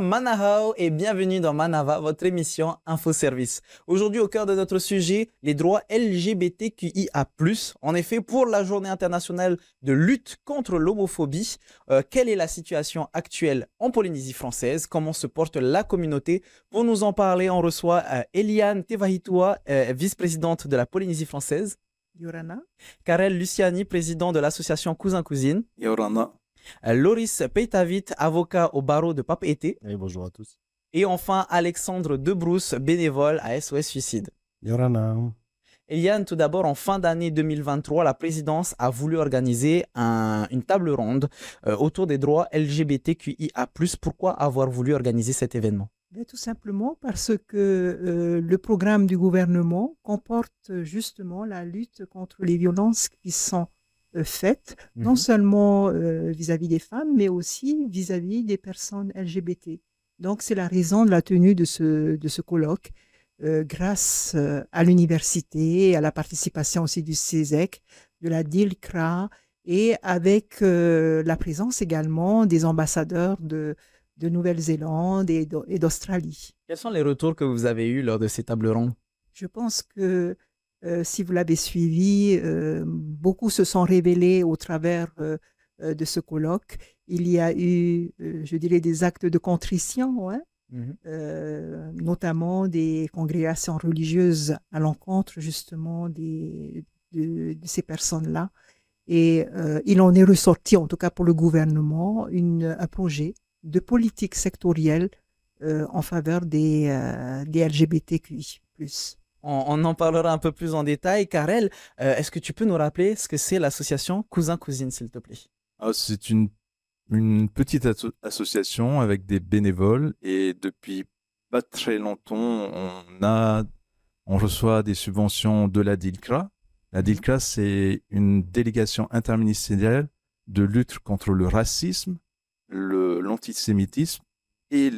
Manahao et bienvenue dans Manava, votre émission Info Service. Aujourd'hui, au cœur de notre sujet, les droits LGBTQIA+. En effet, pour la journée internationale de lutte contre l'homophobie, euh, quelle est la situation actuelle en Polynésie française Comment se porte la communauté Pour nous en parler, on reçoit euh, Eliane Tevahitoua, euh, vice-présidente de la Polynésie française. Yorana. Karel Luciani, président de l'association Cousins Cousine. Yorana. Euh, Loris Peitavit, avocat au barreau de pape bonjour à tous. Et enfin, Alexandre Debrousse, bénévole à SOS Suicide. Yorana. Eliane, tout d'abord, en fin d'année 2023, la présidence a voulu organiser une table ronde euh, autour des droits LGBTQIA. Pourquoi avoir voulu organiser cet événement ben, Tout simplement parce que euh, le programme du gouvernement comporte justement la lutte contre les violences qui sont euh, faite, mmh non seulement euh, vis-à-vis des femmes, mais aussi vis-à-vis des personnes LGBT. Donc, c'est la raison de la tenue de ce, de ce colloque, euh, grâce à l'université, à la participation aussi du CESEC, e e de la DILCRA, et avec la présence également des ambassadeurs de, de Nouvelle-Zélande et d'Australie. Quels sont les retours que vous avez eus lors de ces tables rondes Je pense que euh, si vous l'avez suivi, euh, beaucoup se sont révélés au travers euh, de ce colloque. Il y a eu, je dirais, des actes de contrition, hein, mmh notamment des congrégations religieuses à l'encontre justement des, de, ces personnes-là. Et il en est ressorti, en tout cas pour le gouvernement, une, un projet de politique sectorielle en faveur des, des LGBTQI on, en parlera un peu plus en détail. Karel, euh, est-ce que tu peux nous rappeler ce que c'est l'association Cousin-Cousine, s'il te plaît ah, C'est une, petite association avec des bénévoles et depuis pas très longtemps, on, a, on reçoit des subventions de la DILCRA. La DILCRA, c'est une délégation interministérielle de lutte contre le racisme, l'antisémitisme et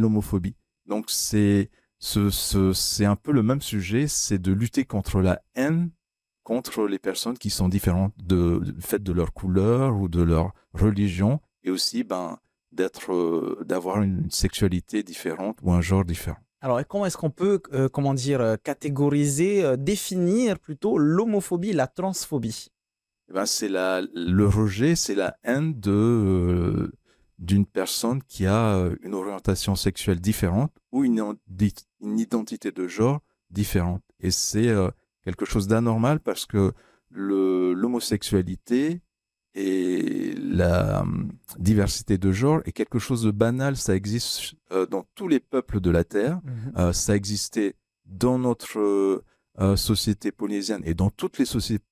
l'homophobie. Donc, c'est c'est ce, un peu le même sujet, c'est de lutter contre la haine contre les personnes qui sont différentes de, fait de leur couleur ou de leur religion et aussi ben d'être euh, d'avoir une sexualité différente ou un genre différent. Alors, comment est-ce qu'on peut, euh, comment dire, euh, catégoriser, définir plutôt l'homophobie, la transphobie eh ben, c'est le rejet, c'est la haine de d'une personne qui a euh, une orientation sexuelle différente ou une, une identité de genre différente. Et c'est euh, quelque chose d'anormal parce que l'homosexualité et la hum, diversité de genre est quelque chose de banal. Ça existe euh, dans tous les peuples de la Terre. Mm-hmm. ça existait dans notre société polynésienne et dans toutes les sociétés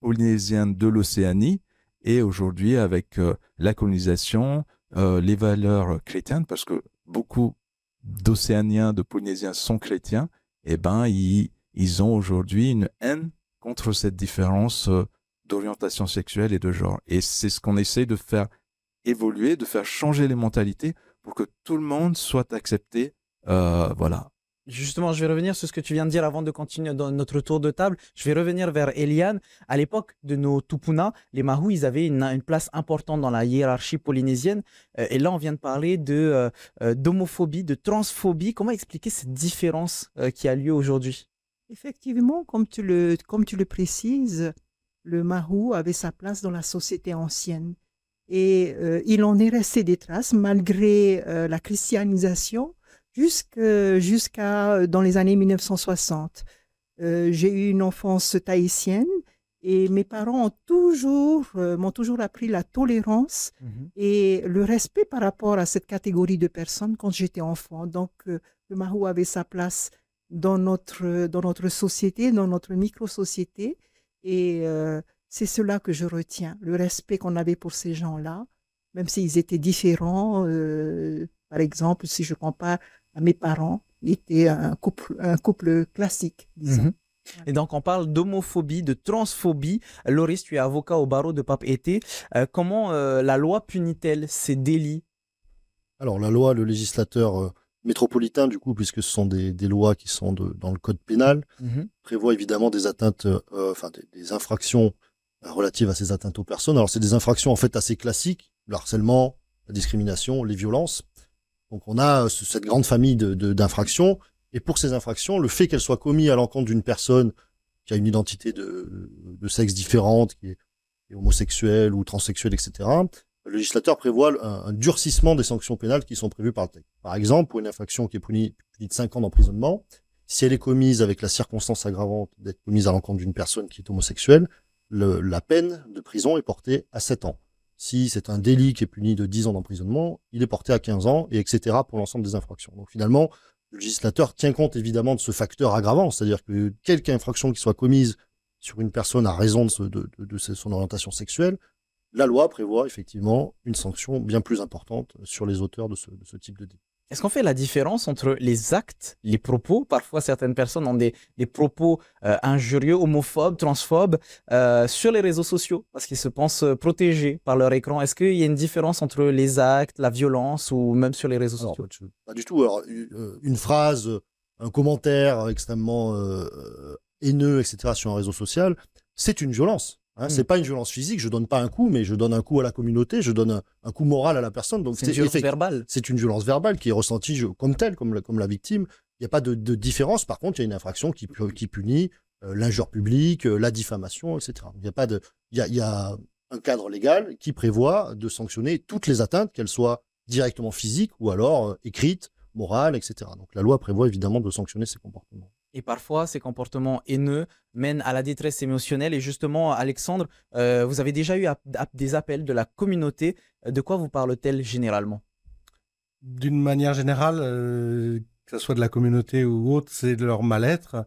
polynésiennes de l'Océanie. Et aujourd'hui, avec la colonisation, euh, les valeurs chrétiennes, parce que beaucoup d'Océaniens, de Polynésiens sont chrétiens, eh ben, ils, ils ont aujourd'hui une haine contre cette différence euh, d'orientation sexuelle et de genre. Et c'est ce qu'on essaie de faire évoluer, de faire changer les mentalités pour que tout le monde soit accepté, euh, voilà, Justement, je vais revenir sur ce que tu viens de dire avant de continuer dans notre tour de table. Je vais revenir vers Eliane. À l'époque de nos Tupuna, les Mahou, ils avaient une, place importante dans la hiérarchie polynésienne. Euh, et là, on vient de parler de euh, euh, d'homophobie, de transphobie. Comment expliquer cette différence qui a lieu aujourd'hui Effectivement, comme tu le comme tu le précises, le Mahou avait sa place dans la société ancienne et il en est resté des traces malgré la christianisation jusqu'à euh, dans les années 1960. Euh, j'ai eu une enfance tahitienne et mes parents ont toujours euh, m'ont toujours appris la tolérance mmh et le respect par rapport à cette catégorie de personnes quand j'étais enfant. Donc le mahou avait sa place dans notre dans notre société, dans notre micro-société et c'est cela que je retiens, le respect qu'on avait pour ces gens-là, même s'ils étaient différents. par exemple, si je compare mes parents étaient un couple, un couple classique, mhm. Et donc, on parle d'homophobie, de transphobie. Loris, tu es avocat au barreau de Pape-Été. Euh, comment euh, la loi punit-elle ces délits Alors, la loi, le législateur euh, métropolitain, du coup, puisque ce sont des, lois qui sont de, dans le code pénal, mhm. prévoit évidemment des atteintes, enfin, des, des, infractions relatives à ces atteintes aux personnes. Alors, c'est des infractions, en fait, assez classiques le harcèlement, la discrimination, les violences. Donc on a euh, cette grande famille d'infractions. De, et pour ces infractions, le fait qu'elles soient commises à l'encontre d'une personne qui a une identité de, sexe différente, qui est, homosexuelle ou transsexuelle, etc., le législateur prévoit un, durcissement des sanctions pénales qui sont prévues par le texte. Par exemple, pour une infraction qui est punie, de 5 ans d'emprisonnement, si elle est commise avec la circonstance aggravante d'être commise à l'encontre d'une personne qui est homosexuelle, la peine de prison est portée à 7 ans si c'est un délit qui est puni de 10 ans d'emprisonnement, il est porté à 15 ans, et etc. pour l'ensemble des infractions. Donc finalement, le législateur tient compte évidemment de ce facteur aggravant, c'est-à-dire que quelque infraction qui soit commise sur une personne à raison de, son orientation sexuelle, la loi prévoit effectivement une sanction bien plus importante sur les auteurs de ce type de délit. Est-ce qu'on fait la différence entre les actes, les propos Parfois, certaines personnes ont des, des propos euh, injurieux, homophobes, transphobes euh, sur les réseaux sociaux parce qu'ils se pensent euh, protégés par leur écran. Est-ce qu'il y a une différence entre les actes, la violence ou même sur les réseaux sociaux Pas du tout. Alors, euh, une phrase, un commentaire extrêmement euh, haineux, etc., sur un réseau social, c'est une violence. Hein, hmm. C'est pas une violence physique, je donne pas un coup, mais je donne un coup à la communauté, je donne un, coup moral à la personne. Donc c'est une violence verbale. C'est une violence verbale qui est ressentie comme telle, comme la, victime. Il n'y a pas de, différence. Par contre, il y a une infraction qui, punit euh, l'injure publique, euh, la diffamation, etc. Il y a pas de, il y a, un cadre légal qui prévoit de sanctionner toutes les atteintes, qu'elles soient directement physiques ou alors euh, écrites, morales, etc. Donc la loi prévoit évidemment de sanctionner ces comportements. Et parfois, ces comportements haineux mènent à la détresse émotionnelle. Et justement, Alexandre, euh, vous avez déjà eu des appels de la communauté. Euh, de quoi vous parle-t-elle généralement D'une manière générale, euh, que ce soit de la communauté ou autre, c'est de leur mal-être.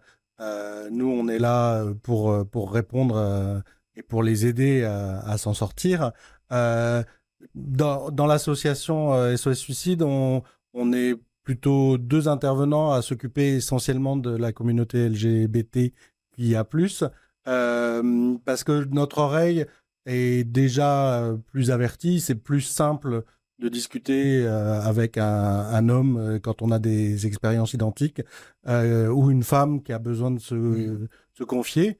nous, on est là pour, pour répondre et pour les aider à, s'en sortir. dans, dans l'association SOS Suicide, on, on est plutôt deux intervenants à s'occuper essentiellement de la communauté LGBT qui a plus, euh, parce que notre oreille est déjà euh, plus avertie, c'est plus simple de discuter euh, avec un, homme quand on a des expériences identiques ou une femme qui a besoin de se, se confier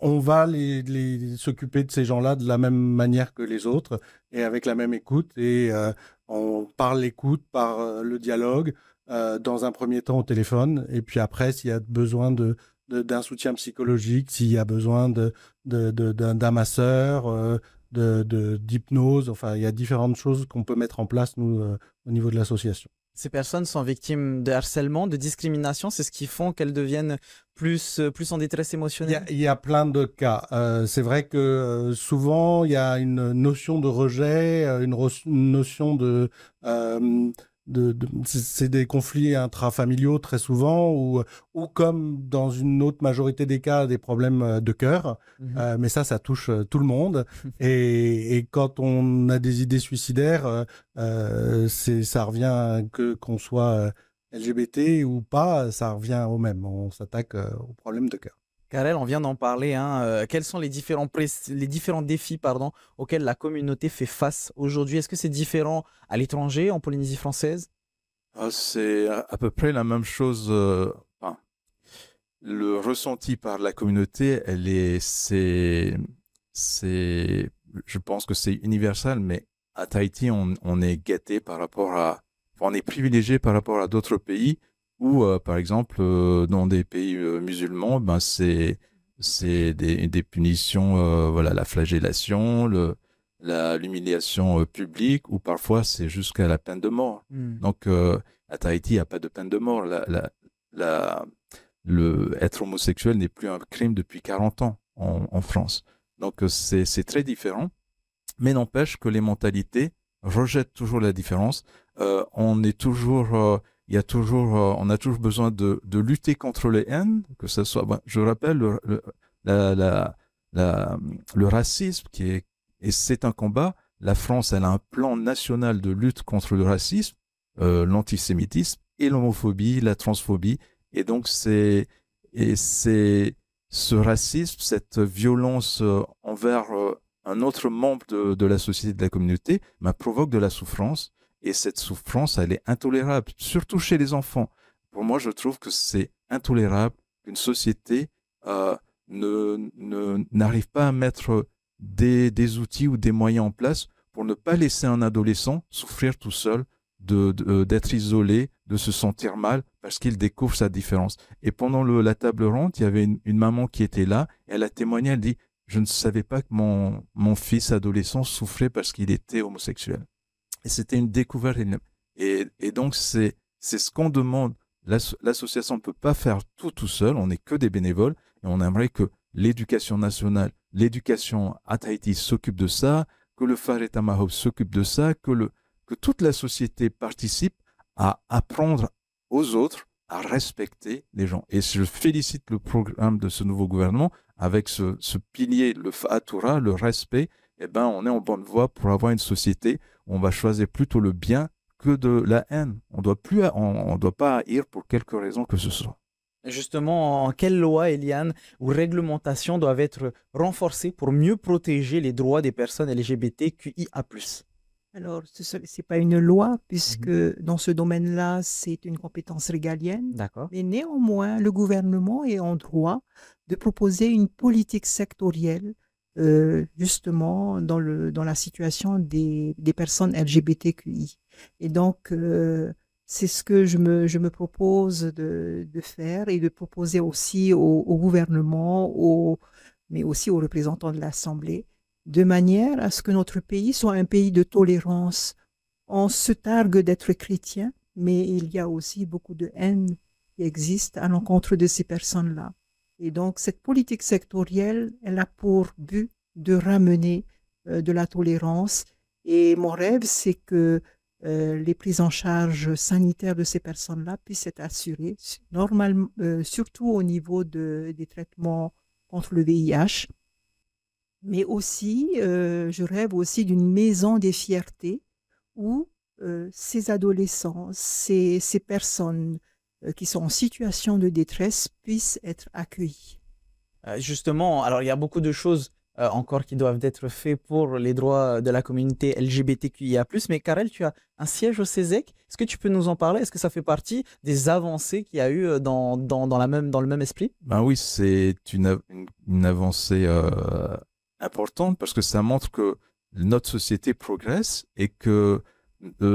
on va les, s'occuper de ces gens-là de la même manière que les autres et avec la même écoute. Et euh, on, parle l'écoute, par euh, le dialogue, euh, dans un premier temps au téléphone, et puis après, s'il y a besoin de d'un soutien psychologique, s'il y a besoin de d'un damasseur, de d'hypnose, enfin, il y a différentes choses qu'on peut mettre en place nous au niveau de l'association ces personnes sont victimes de harcèlement, de discrimination, c'est ce qui font qu'elles deviennent plus, euh, plus en détresse émotionnelle Il y, a, plein de cas. Euh, c'est vrai que euh, souvent, il y a une notion de rejet, une, une notion de... Euh, de, c'est des conflits intrafamiliaux très souvent, ou, ou comme dans une autre majorité des cas, des problèmes euh, de cœur. Mmh euh, mais ça, ça touche euh, tout le monde. et, et, quand on a des idées suicidaires, euh, ça revient que qu'on soit LGBT ou pas, ça revient au même. On s'attaque aux problèmes de cœur. Karel, on vient d'en parler. Hein, euh, quels sont les différents, défis auxquels la communauté fait face aujourd'hui Est-ce que c'est différent à l'étranger, en Polynésie française ah, C'est à peu près la même chose. Euh, le ressenti par la communauté, c'est, je pense que c'est universel, mais à Tahiti, on est gâté par rapport à, on est privilégié par rapport à d'autres pays ou euh, par exemple, euh, dans des pays euh, musulmans, ben, c'est des, des, punitions, voilà, la flagellation, le, l'humiliation publique ou parfois c'est jusqu'à la peine de mort. Hmm. Donc à Tahiti, il n'y a pas de peine de mort. La, le être homosexuel n'est plus un crime depuis 40 ans en, France. Donc c'est très différent, mais n'empêche que les mentalités rejettent toujours la différence. on est toujours il y a toujours, euh, on a toujours besoin de, de, lutter contre les haines, que ce soit, ben, je rappelle, le, le, la, le racisme qui est, et c'est un combat. La France, elle a un plan national de lutte contre le racisme, euh, l'antisémitisme et l'homophobie, la transphobie. Et donc, c'est, et c'est ce racisme, cette violence euh, envers un autre membre de, de la société, de la communauté, ben, provoque de la souffrance et cette souffrance, elle est intolérable, surtout chez les enfants. Pour moi, je trouve que c'est intolérable qu'une société euh, ne n'arrive pas à mettre des, outils ou des moyens en place pour ne pas laisser un adolescent souffrir tout seul, euh, d'être de, isolé, de se sentir mal parce qu'il découvre sa différence. Et pendant la table ronde, il y avait une, maman qui était là, et elle a témoigné, elle dit, je ne savais pas que mon, mon fils adolescent souffrait parce qu'il était homosexuel. Et c'était une découverte. Et, et donc, c'est ce qu'on demande. L'association ne peut pas faire tout tout seul. On n'est que des bénévoles. Et on aimerait que l'éducation nationale, l'éducation à Tahiti s'occupe de ça, que le Faretamaho s'occupe de ça, que, le, que toute la société participe à apprendre aux autres à respecter les gens. Et je félicite le programme de ce nouveau gouvernement avec ce, pilier, le Fatoura, le respect, eh ben, on est en bonne voie pour avoir une société où on va choisir plutôt le bien que de la haine. On doit doit pas haïr pour quelque raison que ce soit. Justement, en quelle loi, Eliane, ou réglementation doivent être renforcées pour mieux protéger les droits des personnes LGBTQIA+. Alors, ce n'est pas une loi, mhm. puisque dans ce domaine-là, c'est une compétence régalienne. D'accord. Mais néanmoins, le gouvernement est en droit de proposer une politique sectorielle euh, justement dans, le, dans la situation des, des personnes LGBTQI. Et donc, euh, c'est ce que je me, je me propose de, de faire et de proposer aussi au, au gouvernement, au, mais aussi aux représentants de l'Assemblée, de manière à ce que notre pays soit un pays de tolérance. On se targue d'être chrétien, mais il y a aussi beaucoup de haine qui existe à l'encontre de ces personnes-là. Et donc cette politique sectorielle, elle a pour but de ramener euh, de la tolérance. Et mon rêve, c'est que euh, les prises en charge sanitaires de ces personnes-là puissent être assurées, normalement, euh, surtout au niveau des traitements contre le VIH. Mais aussi, je rêve aussi d'une maison des fiertés où ces adolescents, ces personnes euh, qui sont en situation de détresse puissent être accueillis. Euh, justement, alors il y a beaucoup de choses euh, encore qui doivent être faites pour les droits de la communauté LGBTQIA+. Mais Karel, tu as un siège au CESEC. E e Est-ce que tu peux nous en parler Est-ce que ça fait partie des avancées qu'il y a eu dans, dans, dans, la même, dans le même esprit Ben oui, c'est une, avancée importante parce que ça montre que notre société progresse et que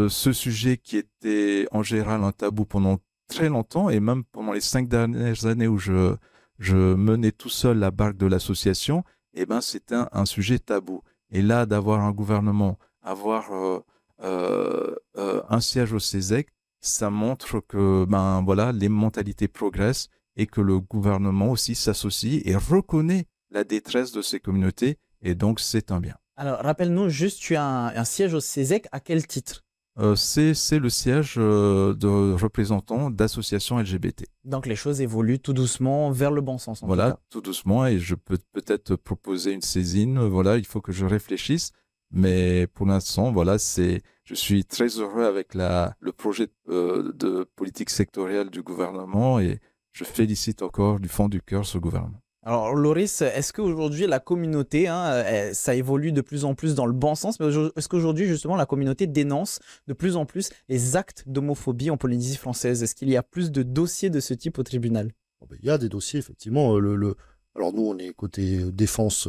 ce sujet qui était en général un tabou pendant très longtemps, et même pendant les cinq dernières années où je, menais tout seul la barque de l'association, eh ben, c'était un, sujet tabou. Et là, d'avoir un gouvernement, avoir euh, euh, euh, un siège au CESEC, e e ça montre que ben, voilà, les mentalités progressent et que le gouvernement aussi s'associe et reconnaît la détresse de ces communautés. Et donc, c'est un bien. Alors, rappelle-nous juste, tu as un, un siège au CESEC, e à quel titre euh, c'est le siège euh, de représentants d'associations LGBT. Donc les choses évoluent tout doucement vers le bon sens. En voilà, tout, doucement, et je peux peut-être proposer une saisine. Voilà, il faut que je réfléchisse, mais pour l'instant, voilà, c'est, je suis très heureux avec la, le projet euh, de politique sectorielle du gouvernement et je félicite encore du fond du cœur ce gouvernement. Alors, Loris, est-ce qu'aujourd'hui, la communauté, hein, euh, ça évolue de plus en plus dans le bon sens, mais est-ce qu'aujourd'hui, justement, la communauté dénonce de plus en plus les actes d'homophobie en Polynésie française Est-ce qu'il y a plus de dossiers de ce type au tribunal oh, ben, Il y a des dossiers, effectivement. Euh, alors, nous, on est côté euh, défense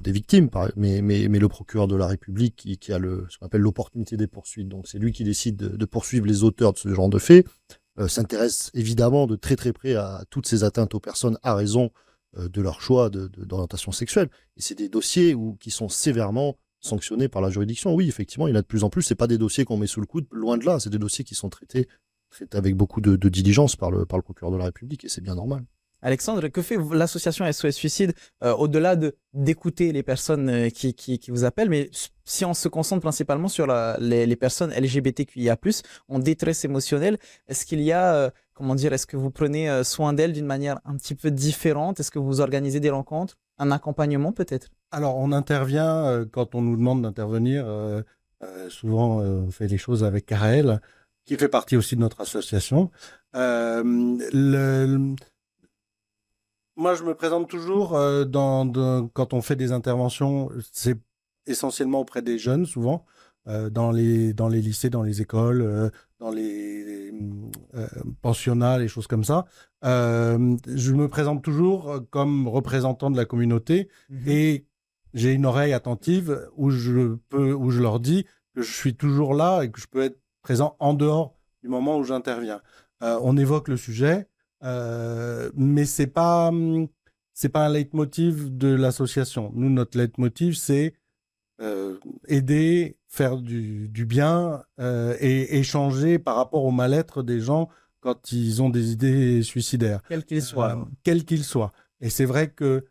des victimes, mais, le procureur de la République qui, a ce qu'on appelle l'opportunité des poursuites, donc c'est lui qui décide de, poursuivre les auteurs de ce genre de faits, s'intéresse évidemment de très très près à toutes ces atteintes aux personnes à raison euh, de leur choix d'orientation sexuelle. Et c'est des dossiers où, qui sont sévèrement sanctionnés par la juridiction. Oui, effectivement, il y en a de plus en plus. Ce pas des dossiers qu'on met sous le coude, loin de là. C'est des dossiers qui sont traités, avec beaucoup de, diligence par le, par le procureur de la République, et c'est bien normal. Alexandre, que fait l'association SOS Suicide euh, au-delà de d'écouter les personnes euh, qui, vous appellent Mais si on se concentre principalement sur les, les, personnes LGBTQIA+, en détresse émotionnelle, est-ce qu'il y a comment dire, est-ce que vous prenez euh, soin d'elle d'une manière un petit peu différente Est-ce que vous organisez des rencontres Un accompagnement peut-être Alors, on intervient euh, quand on nous demande d'intervenir. Euh, souvent, on fait les choses avec Karel, qui fait partie aussi de notre association. moi, je me présente toujours quand on fait des interventions, c'est essentiellement auprès des jeunes, souvent, dans, les, lycées, dans les écoles, dans les, euh, pensionnats, les choses comme ça. Euh, je me présente toujours euh, comme représentant de la communauté mhm. et j'ai une oreille attentive où je peux, où je leur dis que je suis toujours là et que je peux être présent en dehors du moment où j'interviens. on évoque le sujet, mais c'est pas c'est pas un leitmotiv de l'association. Nous, notre leitmotiv, c'est euh, aider, faire du, bien euh, et échanger par rapport au mal-être des gens quand ils ont des idées suicidaires. Quels qu'ils soient. Euh, quels qu'ils soient. Et c'est vrai que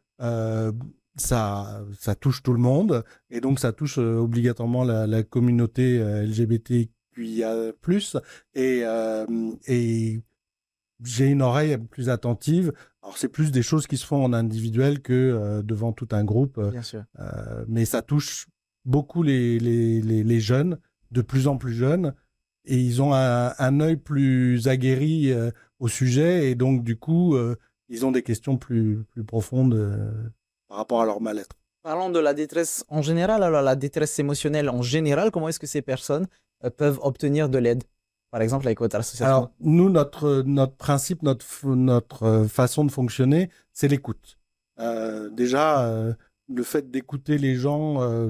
ça, ça touche tout le monde et donc ça touche obligatoirement la, la communauté LGBTQIA+. Et, et j'ai une oreille plus attentive. Alors c'est plus des choses qui se font en individuel que devant tout un groupe. Bien sûr. mais ça touche beaucoup les, les, jeunes, de plus en plus jeunes, et ils ont un, œil plus aguerri euh, au sujet, et donc du coup, euh, ils ont des questions plus, profondes euh, par rapport à leur mal-être. Parlons de la détresse en général, alors la détresse émotionnelle en général, comment est-ce que ces personnes peuvent obtenir de l'aide par exemple, avec votre association Alors, nous, notre, notre principe, notre, notre façon de fonctionner, c'est l'écoute. déjà, le fait d'écouter les gens, euh,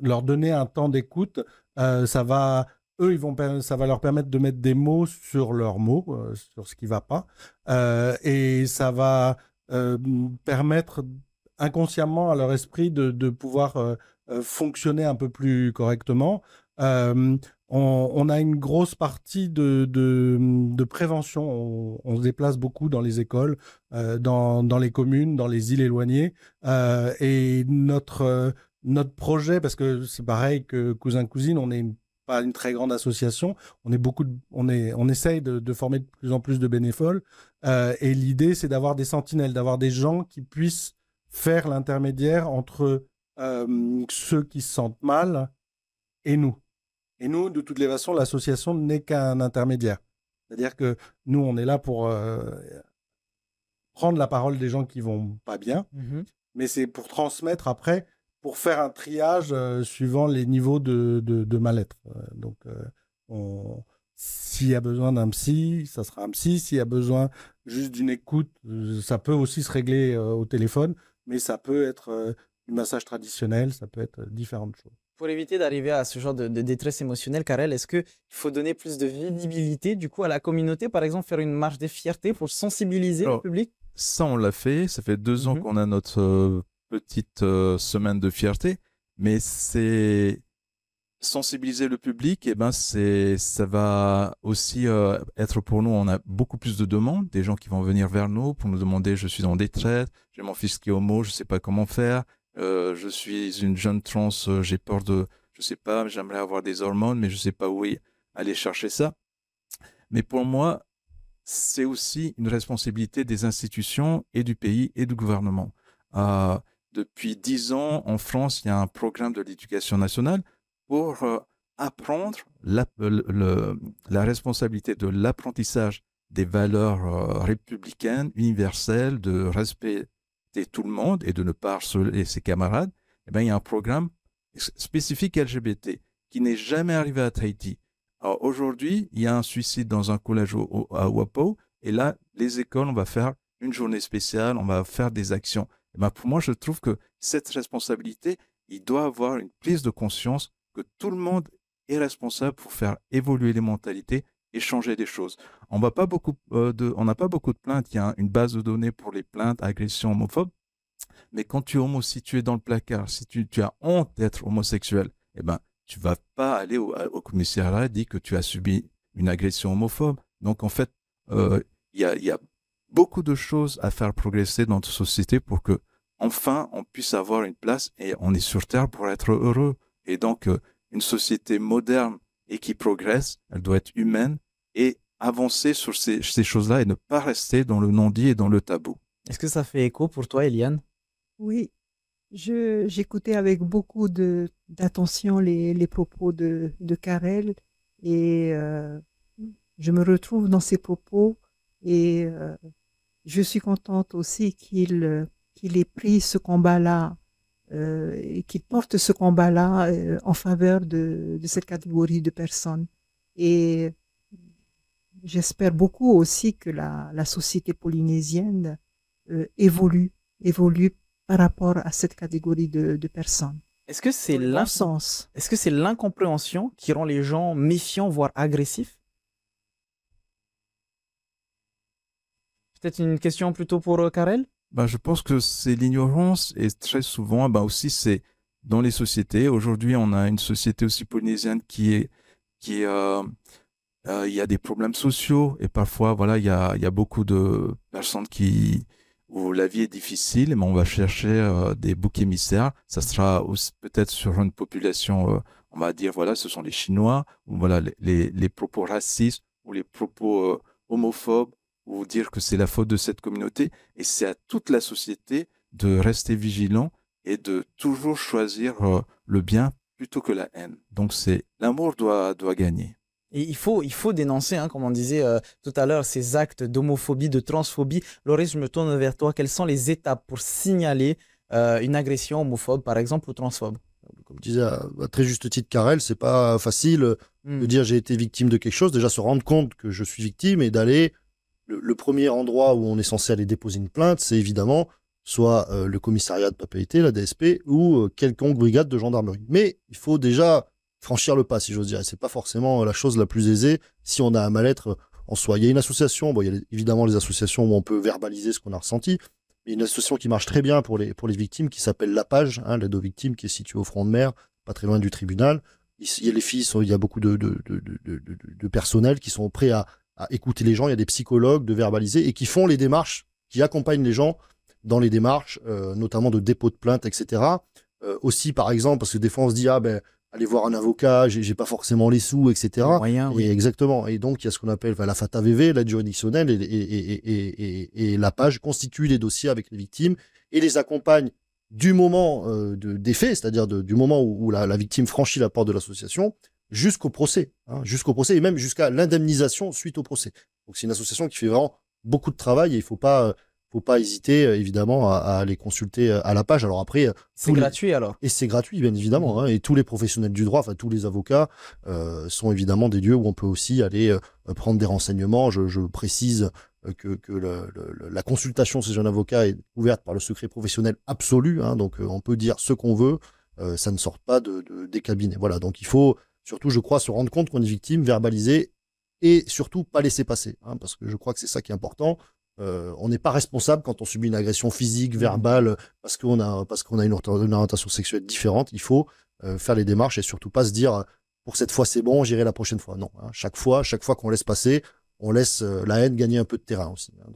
leur donner un temps d'écoute, euh, ça va, eux, ils vont, ça va leur permettre de mettre des mots sur leurs mots, euh, sur ce qui va pas, et ça va permettre inconsciemment à leur esprit de, de pouvoir fonctionner un peu plus correctement. Euh, on, a une grosse partie de, de, prévention. On, se déplace beaucoup dans les écoles, euh, dans, dans, les communes, dans les îles éloignées. Euh, et notre, euh, notre projet, parce que c'est pareil que Cousin-Cousine, on n'est pas une très grande association. On est beaucoup, on est, on essaye de, former de plus en plus de bénévoles. et l'idée, c'est d'avoir des sentinelles, d'avoir des gens qui puissent faire l'intermédiaire entre ceux qui se sentent mal et nous. Et nous, de toutes les façons, l'association n'est qu'un intermédiaire. C'est-à-dire que nous, on est là pour euh, prendre la parole des gens qui vont pas bien, mmh mais c'est pour transmettre après, pour faire un triage euh, suivant les niveaux de, de, mal-être. Euh, donc, s'il y a besoin d'un psy, ça sera un psy. S'il y a besoin juste d'une écoute, ça peut aussi se régler au téléphone, mais ça peut être du massage traditionnel, ça peut être différentes choses. Pour éviter d'arriver à ce genre de, détresse émotionnelle, Karel, est-ce qu'il faut donner plus de visibilité du coup à la communauté, par exemple faire une marche des fiertés pour sensibiliser le public Ça, on l'a fait. Ça fait deux ans mmh qu'on a notre euh, petite euh, semaine de fierté, mais c'est sensibiliser le public, et eh ben c'est ça va aussi euh, être pour nous. On a beaucoup plus de demandes, des gens qui vont venir vers nous pour nous demander je suis en détresse, j'ai mon fils qui est homo, je ne sais pas comment faire, euh, je suis une jeune trans, euh, j'ai peur de, je sais pas, j'aimerais avoir des hormones, mais je sais pas où aller chercher ça. Mais pour moi, c'est aussi une responsabilité des institutions et du pays et du gouvernement. Euh, depuis dix ans, en France, il y a un programme de l'éducation nationale pour apprendre la, le, la, responsabilité de l'apprentissage des valeurs républicaines, universelles, de respect tout le monde et de ne pas harceler ses camarades, eh bien, il y a un programme spécifique LGBT qui n'est jamais arrivé à Tahiti. Alors aujourd'hui, il y a un suicide dans un collège à Wapo, et là, les écoles, on va faire une journée spéciale, on va faire des actions. et eh ben pour moi, je trouve que cette responsabilité, il doit avoir une prise de conscience que tout le monde est responsable pour faire évoluer les mentalités échanger changer des choses. On n'a pas beaucoup euh, de, on n'a pas beaucoup de plaintes. Il y a une base de données pour les plaintes, agressions homophobes. Mais quand tu es homo, tu es dans le placard, si tu, tu as honte d'être homosexuel, eh ben, tu vas pas aller au, commissariat et dire que tu as subi une agression homophobe. Donc, en fait, euh, il y, a, y, a, beaucoup de choses à faire progresser dans notre société pour que, enfin, on puisse avoir une place et on est sur Terre pour être heureux. Et donc, euh, une société moderne et qui progresse, elle doit être humaine et avancer sur ces, ces choses-là et ne pas rester dans le non-dit et dans le tabou. Est-ce que ça fait écho pour toi, Eliane Oui, j'écoutais avec beaucoup de d'attention les, les, propos de, de Karel et euh, je me retrouve dans ses propos et euh, je suis contente aussi qu'il qu'il ait pris ce combat-là euh, et qu'il porte ce combat-là euh, en faveur de, de cette catégorie de personnes. Et j'espère beaucoup aussi que la, la société polynésienne euh, évolue, évolue par rapport à cette catégorie de, de personnes. Est-ce que c'est l'insens Est-ce que c'est l'incompréhension qui rend les gens méfiants, voire agressifs Peut-être une question plutôt pour euh, Karel ben, Je pense que c'est l'ignorance et très souvent ben, aussi c'est dans les sociétés. Aujourd'hui, on a une société aussi polynésienne qui est, qui euh, euh, il y a des problèmes sociaux et parfois voilà il y a, y a, beaucoup de personnes qui où la vie est difficile mais on va chercher euh, des boucs émissaires ça sera peut-être sur une population euh, on va dire voilà ce sont les chinois ou voilà les, les propos racistes ou les propos homophobes ou dire que c'est la faute de cette communauté et c'est à toute la société de rester vigilant et de toujours choisir le bien plutôt que la haine donc c'est l'amour doit doit gagner et il faut, il faut dénoncer, hein, comme on disait euh, tout à l'heure, ces actes d'homophobie, de transphobie. Loris, je me tourne vers toi. Quelles sont les étapes pour signaler euh, une agression homophobe, par exemple, ou transphobe Comme disait à, très juste titre Karel, c'est pas facile euh, hmm. de dire j'ai été victime de quelque chose. Déjà, se rendre compte que je suis victime et d'aller. Le, premier endroit où on est censé aller déposer une plainte, c'est évidemment soit le commissariat de papalité, la DSP, ou quelconque brigade de gendarmerie. Mais il faut déjà franchir le pas, si j'ose dire. Ce c'est pas forcément euh, la chose la plus aisée si on a un mal-être euh, en soi. Il y a une association, bon, il y a évidemment les associations où on peut verbaliser ce qu'on a ressenti, mais une association qui marche très bien pour les, pour les victimes qui s'appelle La Page, hein, l'aide aux victimes qui est située au front de mer, pas très loin du tribunal. Il y a les filles, il y a beaucoup de, de, de, personnel qui sont prêts à, écouter les gens, il y a des psychologues, de verbaliser, et qui font les démarches, qui accompagnent les gens dans les démarches, euh, notamment de dépôt de plainte, etc. aussi, par exemple, parce que des fois on se dit, ah ben, aller voir un avocat, j'ai pas forcément les sous, etc. exactement. Et donc, il y a ce qu'on appelle la FATA VV, la juridictionnelle, et, et, la page constitue les dossiers avec les victimes et les accompagne du moment euh, des faits, c'est-à-dire du moment où, la, victime franchit la porte de l'association, jusqu'au procès, hein, jusqu'au procès, et même jusqu'à l'indemnisation suite au procès. Donc, c'est une association qui fait vraiment beaucoup de travail et il faut pas euh, faut pas hésiter euh, évidemment à, aller consulter euh, à la page. Alors après, euh, c'est gratuit alors. Et c'est gratuit bien évidemment. Mhm. Hein, et tous les professionnels du droit, enfin tous les avocats, sont évidemment des lieux où on peut aussi aller prendre des renseignements. Je, précise que, la consultation chez un avocat est ouverte par le secret professionnel absolu. Hein, donc on peut dire ce qu'on veut, ça ne sort pas de, des cabinets. Voilà. Donc il faut surtout, je crois, se rendre compte qu'on est victime, verbaliser et surtout pas laisser passer, hein, parce que je crois que c'est ça qui est important. Euh, on n'est pas responsable quand on subit une agression physique, verbale, parce qu'on a, parce qu'on a une, orientation sexuelle différente. Il faut euh, faire les démarches et surtout pas se dire pour cette fois c'est bon, j'irai la prochaine fois. Non, hein. chaque fois, chaque fois qu'on laisse passer, on laisse euh, la haine gagner un peu de terrain aussi. Hein,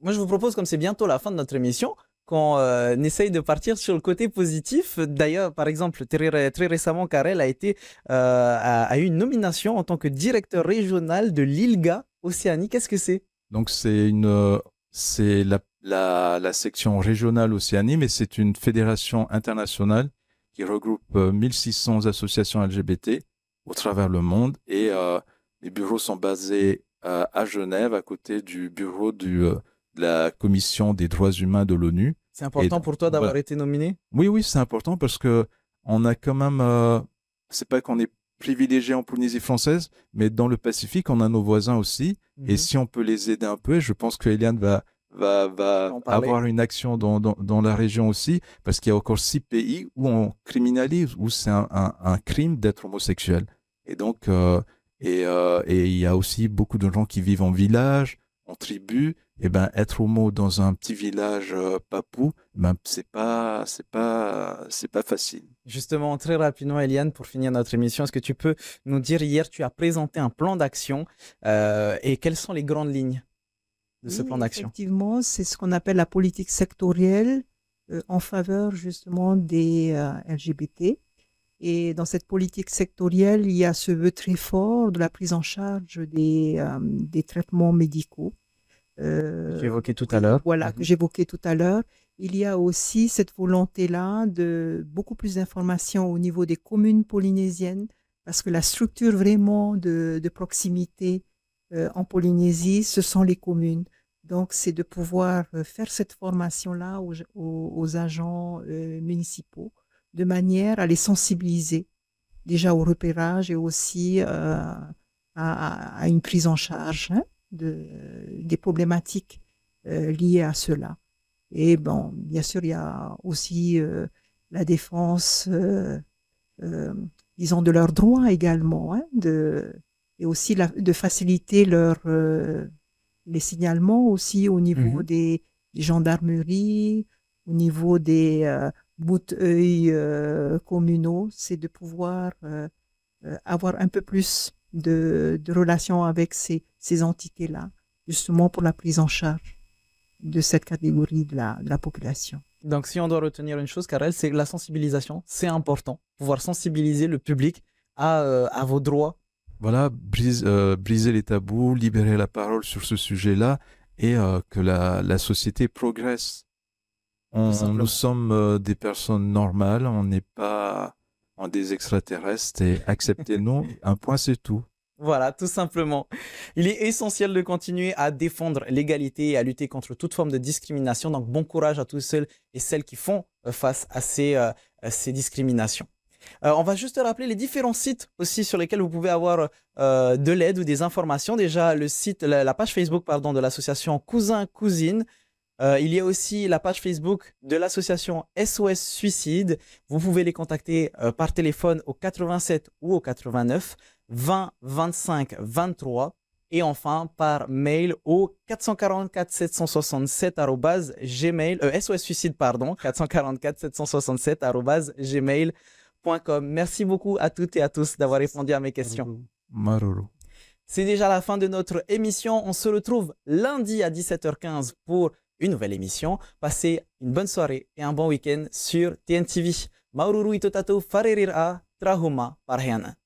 Moi, je vous propose, comme c'est bientôt la fin de notre émission, qu'on essaye de partir sur le côté positif. D'ailleurs, par exemple, très, récemment, Karel a été a, eu une nomination en tant que directeur régional de l'ILGA Océanie. Qu'est-ce que c'est donc c'est une, euh, c'est la, la, section régionale Océanie, mais c'est une fédération internationale qui regroupe 1600 euh, associations LGBT au travers le monde et euh, les bureaux sont basés à Genève à côté du bureau du, de la Commission des droits humains de l'ONU. C'est important pour toi d'avoir été nominé Oui, oui, c'est important parce que on a quand même. c'est pas qu'on est Privilégié en Polynésie française, mais dans le Pacifique, on a nos voisins aussi. Et mhm. si on peut les aider un peu, je pense que Eliane va, va, avoir une action dans, la région aussi, parce qu'il y a encore six pays où on criminalise, où c'est un, crime d'être homosexuel. Et donc, euh, euh, il y a aussi beaucoup de gens qui vivent en village, en tribu, et eh ben être homo dans un petit village euh, papou, eh ben c'est pas c'est pas c'est pas facile. Justement, très rapidement, Eliane, pour finir notre émission, est-ce que tu peux nous dire hier tu as présenté un plan d'action euh, et quelles sont les grandes lignes de ce plan d'action Effectivement, c'est ce qu'on appelle la politique sectorielle euh, en faveur justement des LGBT. Et dans cette politique sectorielle, il y a ce vœu très fort de la prise en charge des, euh, des traitements médicaux. Euh, j'évoquais tout à l'heure. Voilà, que mhm. j'évoquais tout à l'heure. Il y a aussi cette volonté-là de beaucoup plus d'informations au niveau des communes polynésiennes, parce que la structure vraiment de, de proximité euh, en Polynésie, ce sont les communes. Donc, c'est de pouvoir euh, faire cette formation-là aux, aux, agents municipaux de manière à les sensibiliser déjà au repérage et aussi euh, à, à, une prise en charge hein, de, des problématiques euh, liées à cela. Et bon, bien sûr, il y a aussi euh, la défense, euh, euh, disons, de leurs droits également, hein, de, et aussi de faciliter leur, euh, les signalements aussi au niveau mmh des, des, gendarmeries, au niveau des bout euh, communaux, c'est de pouvoir euh, euh, avoir un peu plus de, relations avec ces, entités-là, justement pour la prise en charge de cette catégorie de la, population. Donc si on doit retenir une chose, Karel, c'est la sensibilisation, c'est important, pouvoir sensibiliser le public à, vos droits. Voilà, briser les tabous, libérer la parole sur ce sujet-là et que la société progresse nous sommes euh, des personnes normales, on n'est pas en des extraterrestres et acceptez-nous, un point c'est tout. Voilà, tout simplement. Il est essentiel de continuer à défendre l'égalité et à lutter contre toute forme de discrimination. Donc bon courage à tous ceux et celles qui font euh, face à ces, euh, discriminations. on va juste rappeler les différents sites aussi sur lesquels vous pouvez avoir de l'aide ou des informations. Déjà, le site, la, page Facebook pardon, de l'association Cousins Cousines. Euh, il y a aussi la page Facebook de l'association SOS Suicide. Vous pouvez les contacter euh, par téléphone au 87 ou au 89 20 25 23 et enfin par mail au 444 767 gmail SOS euh, Suicide pardon 444 767 gmail.com. Merci beaucoup à toutes et à tous d'avoir répondu à mes questions. C'est déjà la fin de notre émission. On se retrouve lundi à 17h15 pour une nouvelle émission. Passez une bonne soirée et un bon week-end sur TNTV. Maururu itotato farerira trahuma parheana